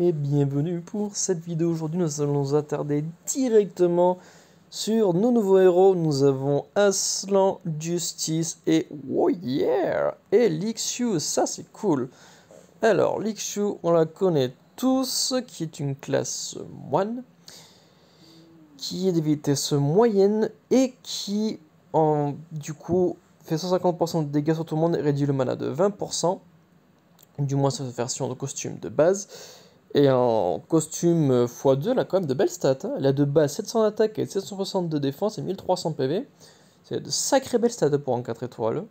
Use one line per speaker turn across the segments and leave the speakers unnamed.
et bienvenue pour cette vidéo. Aujourd'hui, nous allons nous attarder directement sur nos nouveaux héros. Nous avons Aslan, Justice et oh yeah Et Lixiu, ça c'est cool. Alors, Lixiu, on la connaît tous, qui est une classe moine, qui est de vitesse moyenne et qui, en, du coup, fait 150% de dégâts sur tout le monde et réduit le mana de 20%, du moins sur sa version de costume de base et en costume euh, x2, elle a quand même de belles stats. Hein. Elle a de base 700 d'attaque et 760 de défense et 1300 PV. C'est de sacrées belles stats pour un 4 étoiles.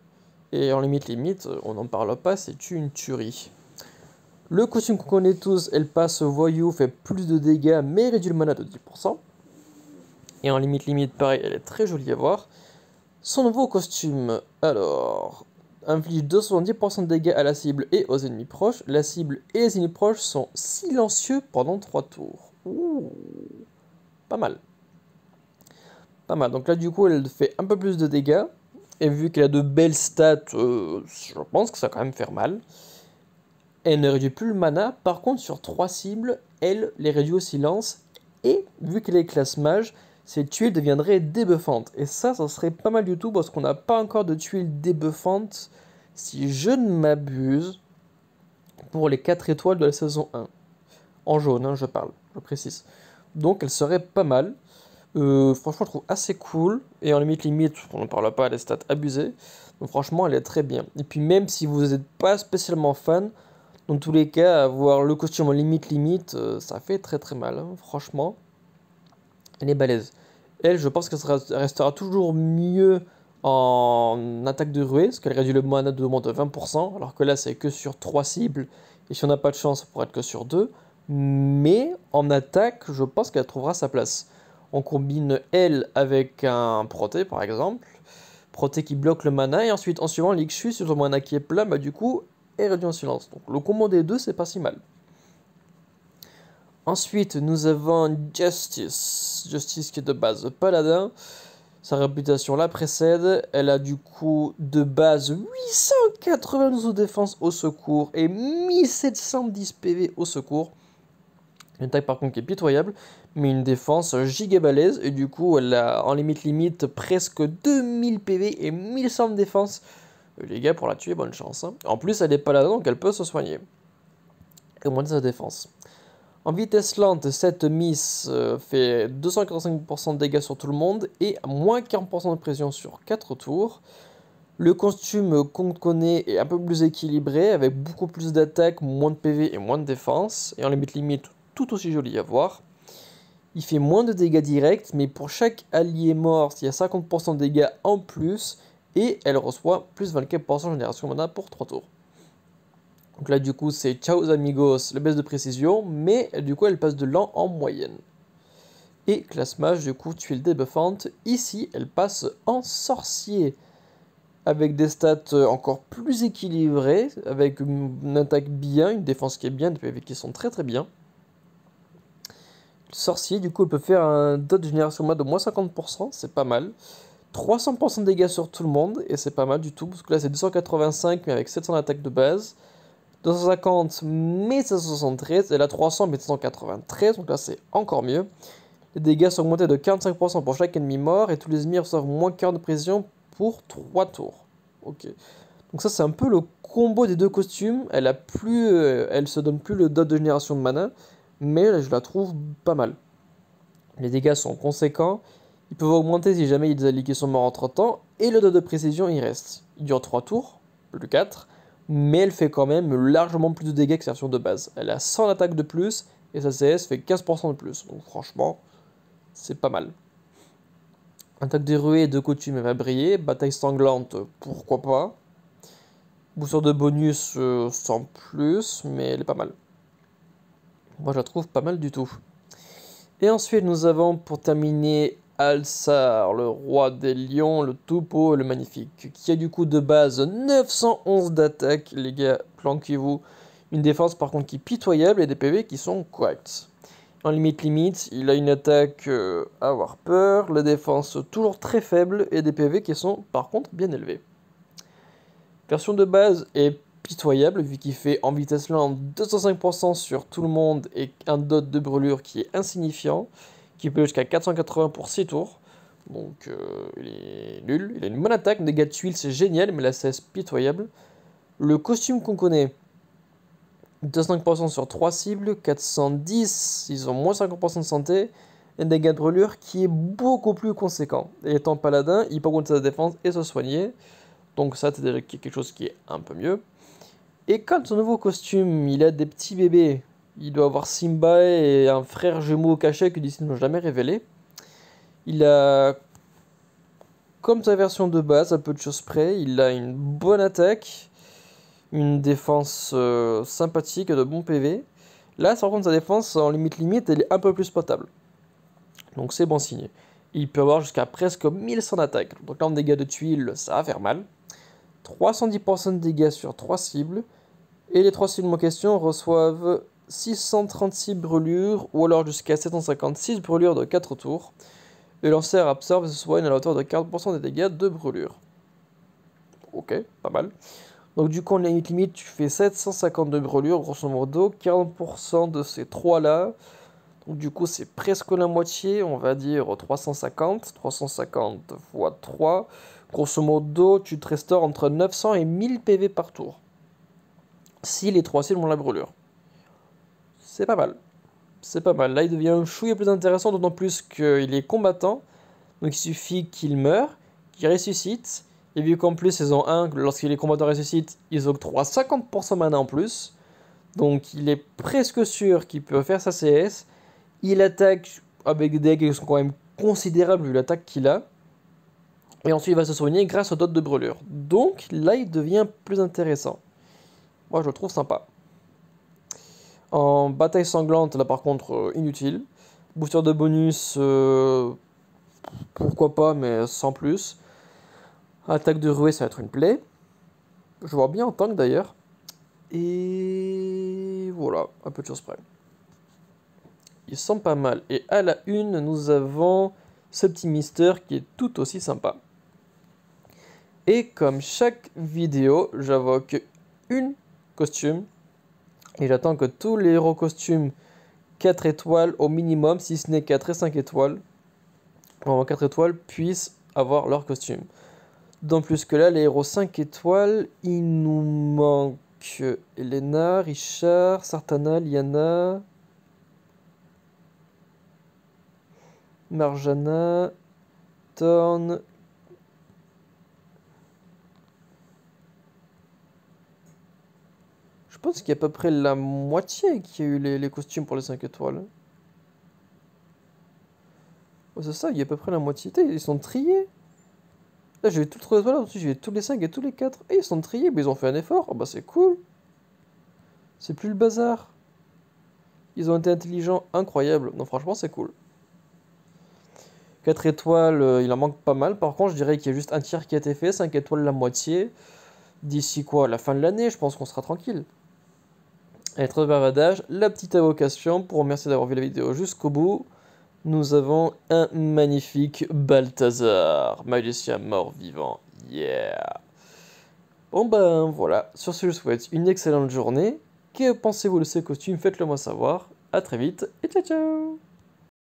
Et en limite limite, on n'en parle pas, c'est une tuerie. Le costume qu'on connaît tous, elle passe voyou, fait plus de dégâts mais réduit le mana de 10%. Et en limite limite, pareil, elle est très jolie à voir. Son nouveau costume, alors, inflige 270% de dégâts à la cible et aux ennemis proches. La cible et les ennemis proches sont silencieux pendant 3 tours. Ouh, pas mal. Pas mal. Donc là, du coup, elle fait un peu plus de dégâts. Et vu qu'elle a de belles stats, euh, je pense que ça va quand même faire mal. Elle ne réduit plus le mana. Par contre, sur 3 cibles, elle les réduit au silence. Et vu qu'elle est classe mage, ces tuiles deviendraient débuffantes. Et ça, ça serait pas mal du tout parce qu'on n'a pas encore de tuiles débuffantes, si je ne m'abuse, pour les 4 étoiles de la saison 1. En jaune, hein, je parle, je précise. Donc elle serait pas mal. Euh, franchement, je trouve assez cool. Et en limite, limite, on ne parle pas des stats abusées. Donc franchement, elle est très bien. Et puis même si vous n'êtes pas spécialement fan, dans tous les cas, avoir le costume en limite limite, euh, ça fait très très mal, hein, franchement. Elle est balèze. Elle, je pense qu'elle restera toujours mieux en attaque de ruée, parce qu'elle réduit le mana de moins de 20%, alors que là c'est que sur 3 cibles, et si on n'a pas de chance, ça pourrait être que sur 2. Mais en attaque, je pense qu'elle trouvera sa place. On combine elle avec un proté par exemple, proté qui bloque le mana, et ensuite en suivant l'Ixu sur le mana qui est plat, bah, du coup, elle réduit en silence. Donc le combo des deux, c'est pas si mal. Ensuite, nous avons Justice. Justice qui est de base paladin. Sa réputation la précède. Elle a du coup de base 892 de défense au secours et 1710 PV au secours. Une taille par contre qui est pitoyable, mais une défense giga Et du coup, elle a en limite limite presque 2000 PV et 1100 de défense. Euh, les gars, pour la tuer, bonne chance. Hein. En plus, elle est paladin, donc elle peut se soigner. Et de sa défense. En vitesse lente, cette miss euh, fait 245% de dégâts sur tout le monde et moins 40% de pression sur 4 tours. Le costume qu'on connaît est un peu plus équilibré, avec beaucoup plus d'attaques, moins de PV et moins de défense, et en limite limite tout aussi joli à voir. Il fait moins de dégâts directs, mais pour chaque allié mort, il y a 50% de dégâts en plus, et elle reçoit plus 24% de génération mana pour 3 tours. Donc là, du coup, c'est Ciao Amigos, la baisse de précision, mais du coup, elle passe de lent en moyenne. Et classe mage, du coup, tuile débuffante. Ici, elle passe en sorcier, avec des stats encore plus équilibrées, avec une attaque bien, une défense qui est bien, des PV qui sont très très bien. Le sorcier, du coup, elle peut faire un dot de génération de moins 50%, c'est pas mal. 300% de dégâts sur tout le monde, et c'est pas mal du tout, parce que là c'est 285, mais avec 700 d'attaque de base. 250 573, et la 300 1793, donc là c'est encore mieux. Les dégâts sont augmentés de 45% pour chaque ennemi mort et tous les ennemis reçoivent moins qu'un de précision pour 3 tours. Ok. Donc ça c'est un peu le combo des deux costumes. Elle a plus, euh, elle se donne plus le dot de génération de mana, mais je la trouve pas mal. Les dégâts sont conséquents. Ils peuvent augmenter si jamais ils alliés sont morts entre temps. Et le dot de précision il reste. Il dure 3 tours, plus 4 mais elle fait quand même largement plus de dégâts que sa version de base. Elle a 100 d'attaque de plus, et sa CS fait 15% de plus. Donc franchement, c'est pas mal. Attaque des ruées de coutume, elle va briller. Bataille sanglante, pourquoi pas. Booster de bonus, 100+, euh, plus, mais elle est pas mal. Moi, je la trouve pas mal du tout. Et ensuite, nous avons pour terminer Alsar, le roi des lions, le topo, le magnifique, qui a du coup de base 911 d'attaque, les gars, planquez-vous. Une défense par contre qui est pitoyable et des PV qui sont corrects. En limite limite, il a une attaque euh, à avoir peur, la défense toujours très faible et des PV qui sont par contre bien élevés. Version de base est pitoyable vu qu'il fait en vitesse lente 205% sur tout le monde et un dot de brûlure qui est insignifiant qui peut jusqu'à 480 pour 6 tours. Donc euh, il est nul. Il a une bonne attaque, dégâts de tuiles, c'est génial, mais la cesse pitoyable. Le costume qu'on connaît, 25% sur 3 cibles, 410, ils ont moins 50% de santé, et dégâts de brûlure qui est beaucoup plus conséquent. Et étant paladin, il peut compter sa défense et se soigner. Donc ça, c'est déjà quelque chose qui est un peu mieux. Et comme son nouveau costume, il a des petits bébés il doit avoir Simba et un frère jumeau caché que Disney n'a jamais révélé. Il a, comme sa version de base, un peu de choses près, il a une bonne attaque, une défense euh, sympathique et de bon PV. Là, par contre, sa défense en limite-limite, elle est un peu plus potable. Donc c'est bon signe. Il peut avoir jusqu'à presque 1100 attaques. Donc là, en dégâts de tuiles, ça va faire mal. 310% de dégâts sur 3 cibles. Et les 3 cibles en question reçoivent 636 brûlures ou alors jusqu'à 756 brûlures de 4 tours. Le lancer absorbe soit une à hauteur de 40% des dégâts de brûlure. Ok, pas mal. Donc du coup, en limite limite, tu fais 752 brûlures, grosso modo, 40% de ces 3 là. Donc du coup, c'est presque la moitié, on va dire 350, 350 x 3. Grosso modo, tu te restaures entre 900 et 1000 PV par tour. Si les 3 cibles ont la brûlure. C'est pas mal. C'est pas mal. Là, il devient un et plus intéressant, d'autant plus qu'il est combattant. Donc il suffit qu'il meure, qu'il ressuscite. Et vu qu'en plus, saison 1, lorsqu'il est combattant ressuscite, ils octroient 50% mana en plus. Donc il est presque sûr qu'il peut faire sa CS. Il attaque avec des dégâts qui sont quand même considérables vu l'attaque qu'il a. Et ensuite, il va se soigner grâce aux dot de brûlure. Donc là, il devient plus intéressant. Moi, je le trouve sympa. En bataille sanglante, là par contre, euh, inutile. Booster de bonus, euh, pourquoi pas, mais sans plus. Attaque de ruée, ça va être une plaie. Je vois bien en tank d'ailleurs. Et voilà, un peu de choses près. Ils sont pas mal. Et à la une, nous avons ce petit Mister qui est tout aussi sympa. Et comme chaque vidéo, j'invoque une costume et j'attends que tous les héros costumes 4 étoiles au minimum, si ce n'est 4 et 5 étoiles, 4 étoiles, puissent avoir leur costume. D'en plus que là, les héros 5 étoiles, il nous manque Elena, Richard, Sartana, Liana, Marjana, Thorn, Je pense qu'il y a à peu près la moitié qui a eu les, costumes pour les 5 étoiles. Hein. c'est ça, il y a à peu près la moitié. Ils sont triés. Là, j'ai eu toutes les 3 étoiles, j'ai eu tous les 5 et tous les 4. Et ils sont triés, mais ils ont fait un effort. Ah bah, c'est cool. C'est plus le bazar. Ils ont été intelligents, incroyables. Non, franchement, c'est cool. 4 étoiles, euh, il en manque pas mal. Par contre, je dirais qu'il y a juste un tiers qui a été fait, 5 étoiles la moitié. D'ici quoi La fin de l'année, je pense qu'on sera tranquille. Être bavardage, la petite invocation pour remercier d'avoir vu la vidéo jusqu'au bout. Nous avons un magnifique Balthazar, magicien mort-vivant. Yeah! Bon ben voilà, sur ce je vous souhaite une excellente journée. Que pensez-vous de ces costumes Faites-le moi savoir. A très vite et ciao ciao